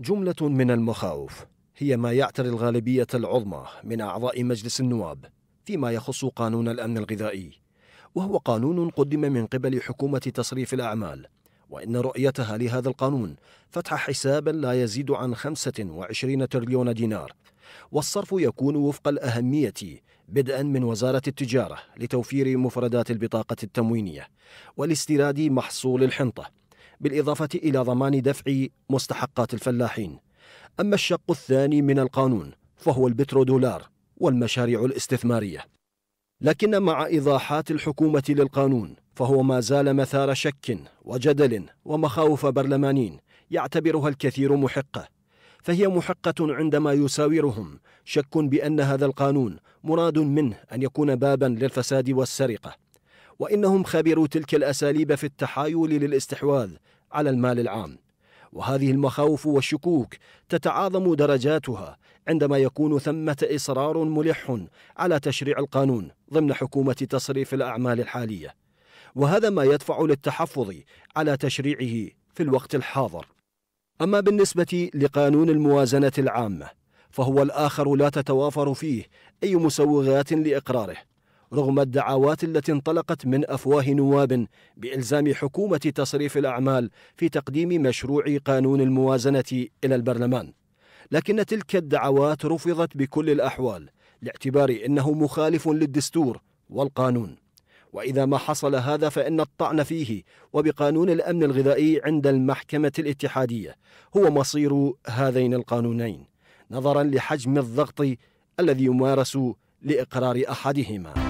جملة من المخاوف هي ما يعتري الغالبية العظمى من أعضاء مجلس النواب فيما يخص قانون الأمن الغذائي وهو قانون قدم من قبل حكومة تصريف الأعمال وإن رؤيتها لهذا القانون فتح حسابا لا يزيد عن 25 تريليون دينار والصرف يكون وفق الأهمية بدءا من وزارة التجارة لتوفير مفردات البطاقة التموينية والاستيراد محصول الحنطة بالإضافة إلى ضمان دفع مستحقات الفلاحين أما الشق الثاني من القانون فهو البترودولار والمشاريع الاستثمارية لكن مع إيضاحات الحكومة للقانون فهو ما زال مثار شك وجدل ومخاوف برلمانين يعتبرها الكثير محقة فهي محقة عندما يساورهم شك بأن هذا القانون مراد منه أن يكون بابا للفساد والسرقة وإنهم خبروا تلك الأساليب في التحايل للاستحواذ على المال العام وهذه المخاوف والشكوك تتعاظم درجاتها عندما يكون ثمة إصرار ملح على تشريع القانون ضمن حكومة تصريف الأعمال الحالية وهذا ما يدفع للتحفظ على تشريعه في الوقت الحاضر أما بالنسبة لقانون الموازنة العامة فهو الآخر لا تتوافر فيه أي مسوغات لإقراره رغم الدعوات التي انطلقت من أفواه نواب بإلزام حكومة تصريف الأعمال في تقديم مشروع قانون الموازنة إلى البرلمان لكن تلك الدعوات رفضت بكل الأحوال لاعتبار أنه مخالف للدستور والقانون وإذا ما حصل هذا فإن الطعن فيه وبقانون الأمن الغذائي عند المحكمة الاتحادية هو مصير هذين القانونين نظرا لحجم الضغط الذي يمارس لإقرار أحدهما